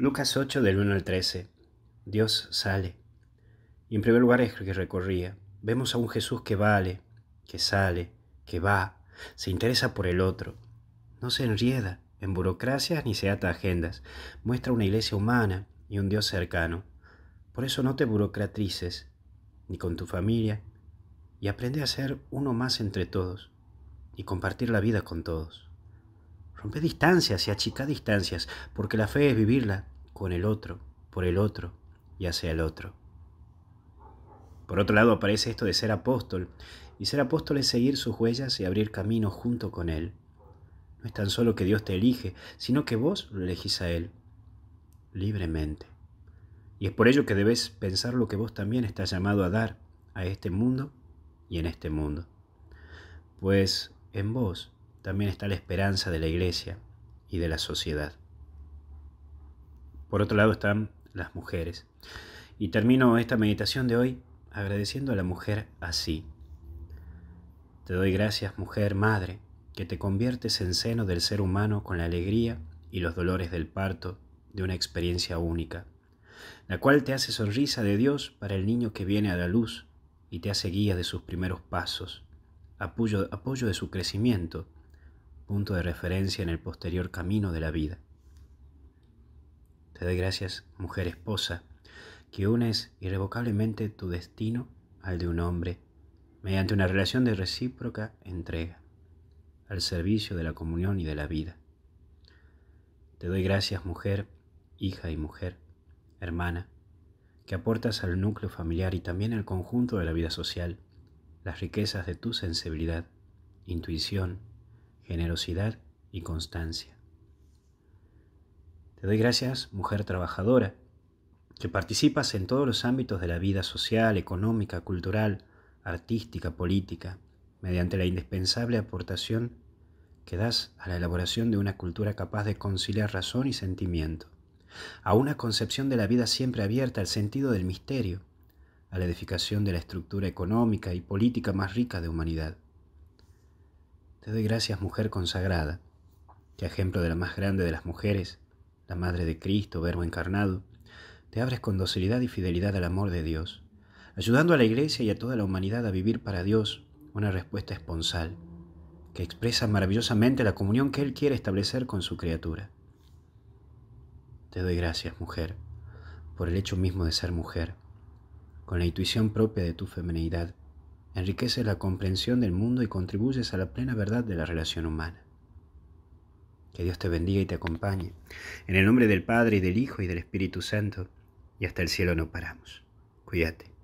Lucas 8 del 1 al 13. Dios sale. Y en primer lugar es que recorría. Vemos a un Jesús que vale, que sale, que va, se interesa por el otro. No se enrieda en burocracias ni se ata agendas. Muestra una iglesia humana y un Dios cercano. Por eso no te burocratices, ni con tu familia, y aprende a ser uno más entre todos, y compartir la vida con todos. Rompe distancias y achica distancias, porque la fe es vivirla con el otro, por el otro y hacia el otro. Por otro lado aparece esto de ser apóstol, y ser apóstol es seguir sus huellas y abrir camino junto con Él. No es tan solo que Dios te elige, sino que vos lo elegís a Él, libremente. Y es por ello que debes pensar lo que vos también estás llamado a dar a este mundo y en este mundo. Pues en vos también está la esperanza de la iglesia y de la sociedad. Por otro lado están las mujeres. Y termino esta meditación de hoy agradeciendo a la mujer así. Te doy gracias, mujer, madre, que te conviertes en seno del ser humano con la alegría y los dolores del parto de una experiencia única, la cual te hace sonrisa de Dios para el niño que viene a la luz y te hace guía de sus primeros pasos, apoyo, apoyo de su crecimiento punto de referencia en el posterior camino de la vida. Te doy gracias, mujer esposa, que unes irrevocablemente tu destino al de un hombre mediante una relación de recíproca entrega, al servicio de la comunión y de la vida. Te doy gracias, mujer, hija y mujer, hermana, que aportas al núcleo familiar y también al conjunto de la vida social las riquezas de tu sensibilidad, intuición, generosidad y constancia. Te doy gracias, mujer trabajadora, que participas en todos los ámbitos de la vida social, económica, cultural, artística, política, mediante la indispensable aportación que das a la elaboración de una cultura capaz de conciliar razón y sentimiento, a una concepción de la vida siempre abierta al sentido del misterio, a la edificación de la estructura económica y política más rica de humanidad. Te doy gracias, mujer consagrada, que ejemplo de la más grande de las mujeres, la Madre de Cristo, Verbo encarnado, te abres con docilidad y fidelidad al amor de Dios, ayudando a la Iglesia y a toda la humanidad a vivir para Dios una respuesta esponsal, que expresa maravillosamente la comunión que Él quiere establecer con su criatura. Te doy gracias, mujer, por el hecho mismo de ser mujer, con la intuición propia de tu feminidad enriqueces la comprensión del mundo y contribuyes a la plena verdad de la relación humana. Que Dios te bendiga y te acompañe. En el nombre del Padre, y del Hijo, y del Espíritu Santo, y hasta el cielo no paramos. Cuídate.